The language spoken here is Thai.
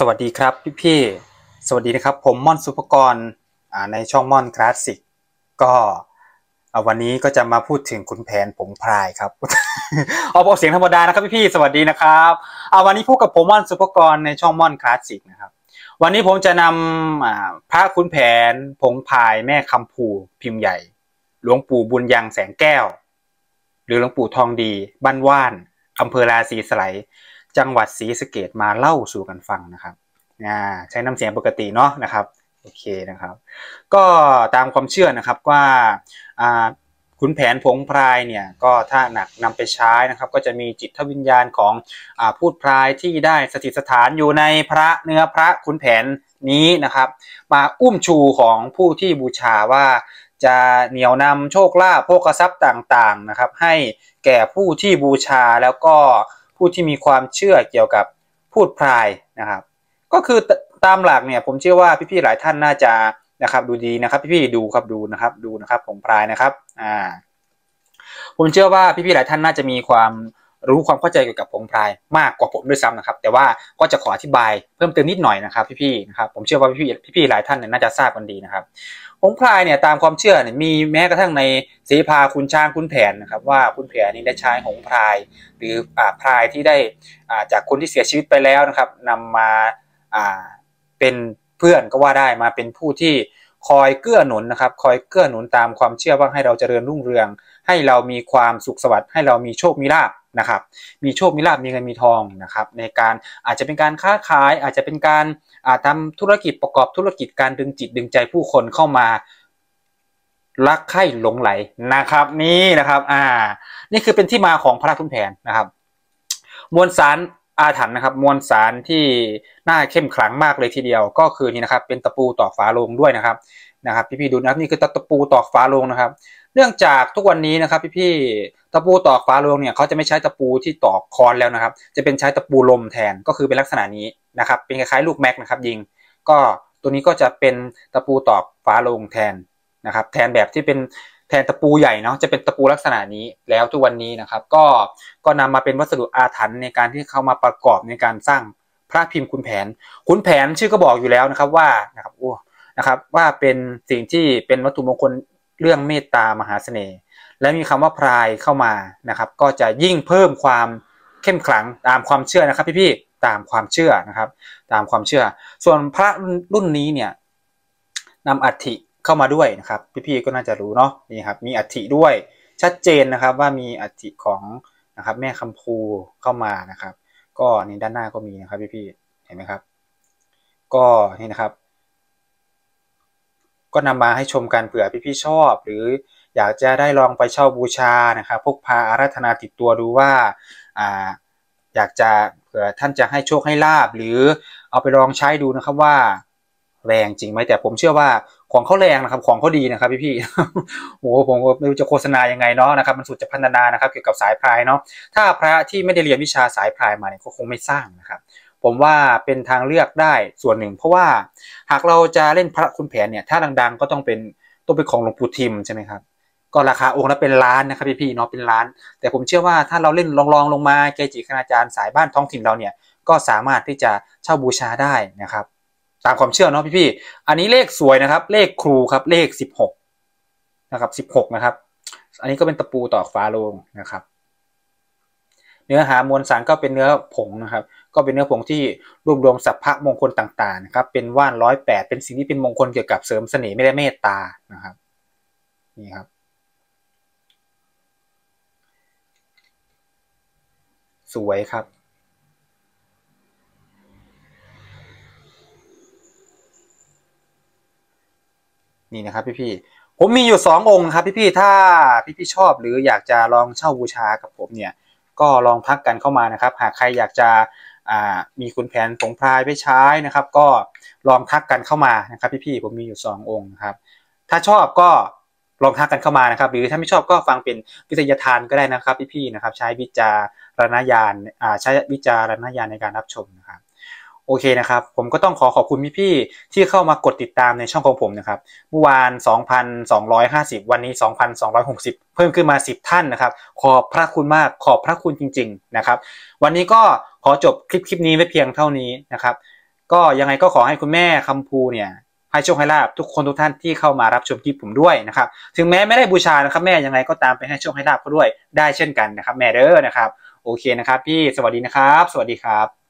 สวัสดีครับพี่พี่สวัสดีนะครับ ผมม่อนสุภกรในช่องม่อนคลาสสิกก็วันนี้ก็จะมาพูดถึงขุนแผนผงพรายครับเอาเสียงธรรมดานะครับพี่พี่สวัสดีนะครับเอาวันนี้พูดกับผมม่อนสุภกรในช่องม่อนคลาสสิกนะครับ วันนี้ผมจะนำพระขุนแผนผงพรายแม่คำภูพิมพ์ใหญ่ หลวงปู่บุญยังแสงแก้ว หรือหลวงปู่ทองดี บ้านว่านอำเภอราศีสไลจังหวัดศรีสะเกดมาเล่าสู่กันฟังนะครับ ใช้น้ำเสียงปกติเนาะนะครับ โอเคนะครับ ก็ตามความเชื่อนะครับว่าขุนแผนผงพรายเนี่ยก็ถ้าหนักนำไปใช้นะครับ ก็จะมีจิตวิญญาณของอพูดพรายที่ได้สถิตสถานอยู่ในพระเนื้อพระขุนแผนนี้นะครับ มาอุ้มชูของผู้ที่บูชาว่าจะเหนียวนำโชคลาภโภคทรัพย์ต่างๆนะครับให้แก่ผู้ที่บูชาแล้วก็ผู้ที่มีความเชื่อเกี่ยวกับพูดพรายนะครับ ก็คือตามหลักเนี่ยผมเชื่อว่าพี่ ๆ หลายท่านน่าจะนะครับ ดูดีนะครับ พี่ๆดูครับดูนะครับดูนะครับผมพรายนะครับอ่าผมเชื่อว่าพี่ ๆ หลายท่านน่าจะมีความรู้ความเข้าใจเกี่ยวกับผงพรายมากกว่าผมด้วยซ้ำนะครับ แต่ว่าก็จะขออธิบายเพิ่มเติมนิดหน่อยนะครับพี่ๆนะครับ ผมเชื่อว่าพี่ๆพี่ๆหลายท่านน่าจะทราบกันดีนะครับผงพรายเนี่ยตามความเชื่อเนี่ยมีแม้กระทั่งในรีภาคุณช้างคุณแผนนะครับว่าคุณแผนนี่ได้ใช้ผงพราย หรือพรายที่ได้จากคนที่เสียชีวิตไปแล้วนะครับนำมาเป็นเพื่อนก็ว่าได้มาเป็นผู้ที่คอยเกื้อหนุนนะครับ คอยเกื้อหนุนตามความเชื่อว่าให้เราเจริญรุ่งเรือง ให้เรามีความสุขสวัสดิ์ให้เรามีโชค มีลาภนะครับ มีโชค มีลาบมีเงิน มีทองนะครับ ในการอาจจะเป็นการค้าขาย อาจจะเป็นการาทำธุรกิจประกอบธุรกิจการดึงจิตดึงใจผู้คนเข้ามา รักใคร่หลงไหลนะครับ นี่นะครับอ่า นี่คือเป็นที่มาของพระราชุนแผนนะครับ มวลสารอาถรรพ์นะครับ มวลสารที่น่าเข้มขลังมากเลยทีเดียวก็คือนี่นะครับ เป็นตะปูตอกฝาโลงด้วยนะครับนะครับพี่ๆดูนะครับนี่คือตะปูตอกฟ้าลงนะครับ เนื่องจากทุกวันนี้นะครับพี่ๆตะปูตอกฟ้าลงเนี่ยเขาจะไม่ใช้ตะปูที่ตอกคอนแล้วนะครับ จะเป็นใช้ตะปูลมแทนก็คือเป็นลักษณะนี้นะครับเป็นคล้ายๆลูกแม็กนะครับยิงก็ตัวนี้ก็จะเป็นตะปูตอกฟ้าลงแทนนะครับ แทนแบบที่เป็นแทนตะปูใหญ่เนาะจะเป็นตะปูลักษณะนี้แล้วทุกวันนี้นะครับก็ก็นำมาเป็นวัสดุอาถรรพ์ในการที่เขามาประกอบในการสร้างพระพิมพ์คุณแผนคุณแผนชื่อก็บอกอยู่แล้วนะครับว่านะครับโอ้นะครับว่าเป็นสิ่งที่เป็นวัตถุมงคลเรื่องเมตตามหาเสน่ห์และมีคำว่าพรายเข้ามานะครับ ก็จะยิ่งเพิ่มความเข้มขลังตามความเชื่อนะครับ พี่ๆตามความเชื่อนะครับ ตามความเชื่อ ส่วนพระรุ่นนี้เนี่ยนำอัฐิเข้ามาด้วยนะครับ พี่ๆก็น่าจะรู้เนาะนี่ครับ มีอัฐิด้วยชัดเจนนะครับ ว่ามีอัฐิของนะครับแม่คำพูเข้ามานะครับ ก็นี่ด้านหน้าก็มีนะครับพี่ๆเห็นไหมครับ ก็นี่นะครับก็นำมาให้ชมกันเผื่อพี่ๆชอบ หรืออยากจะได้ลองไปเช่าบูชานะครับพกพาอาราธนาติดตัวดูว่าอยากจะเผื่อท่านจะให้โชคให้ลาบหรือเอาไปลองใช้ดูนะครับว่า แรงจริงไหมแต่ผมเชื่อว่าของเขาแรงนะครับ ของเขาดีนะครับพี่พี่โอ้ผมไม่รู้จะโฆษณายังไงเนาะนะครับ มันสุดจะพันนานะครับเกี่ยวกับสายพายเนาะถ้าพระที่ไม่ได้เรียนวิชาสายพายมาเนี่ยก็คงไม่สร้างนะครับผมว่าเป็นทางเลือกได้ส่วนหนึ่ง เพราะว่า หากเราจะเล่นพระคุณแผนเนี่ยถ้าดังๆก็ต้องเป็นต้องเป็นของหลวงปู่ทิมใช่ไหมครับก็ราคาองค์ละเป็นล้านนะครับ พี่ๆเนาะเป็นล้าน แต่ผมเชื่อว่าถ้าเราเล่นลองๆ ลงมา เกจิคณาจารย์สายบ้านท้องถิ่นเราเนี่ย ก็สามารถที่จะเช่าบูชาได้นะครับ ตามความเชื่อเนาะพี่ๆอันนี้เลขสวยนะครับ เลขครูครับ เลขสิบหกนะครับสิบหกนะครับอันนี้ก็เป็นตะปูตอกฟ้าลงนะครับเนื้อหามวลสารก็เป็นเนื้อผงนะครับ ก็เป็นเนื้อผงที่รวบรวมสัพพะมงคลต่าง ๆ นะครับ เป็นว่านร้อยแปด เป็นสิ่งที่เป็นมงคลเกี่ยวกับเสริมเสน่ห์ไม่ได้เมตตา นะครับ นี่ครับ สวยครับ นี่นะครับพี่พี่ ผมมีอยู่สององค์ครับพี่พี่ ถ้าพี่พี่ชอบหรืออยากจะลองเช่าบูชากับผมเนี่ยก็ลองทักกันเข้ามานะครับ หากใครอยากจะมีคุณแผนผงพรายไปใช้นะครับ ก็ลองทักกันเข้ามานะครับ พี่ๆผมมีอยู่ 2 องค์นะครับถ้าชอบก็ลองทักกันเข้ามานะครับ หรือถ้าไม่ชอบก็ฟังเป็นวิทยาทานก็ได้นะครับ พี่ๆนะครับใช้วิจารณญาณใช้วิจารณญาณในการรับชมนะครับโอเคนะครับผมก็ต้องขอขอบคุณพี่พี่ที่เข้ามากดติดตามในช่องของผมนะครับเมื่อวาน 2,250 วันนี้ 2,260 เพิ่มขึ้นมา 10 ท่านนะครับขอบพระคุณมากขอบพระคุณจริงๆนะครับ วันนี้ก็ขอจบคลิปคลิปนี้ไว้เพียงเท่านี้นะครับก็ยังไงก็ขอให้คุณแม่คำภูเนี่ย ให้โชคให้ลาบทุกคนทุกท่านที่เข้ามารับชมคลิปผมด้วยนะครับ ถึงแม้ไม่ได้บูชานะครับ แม่ยังไงก็ตามไปให้โชคให้ลาบเขาด้วย ได้เช่นกันนะครับแม่เด้อนะครับโอเคนะครับพี่สวัสดีนะครับ สวัสดีครับ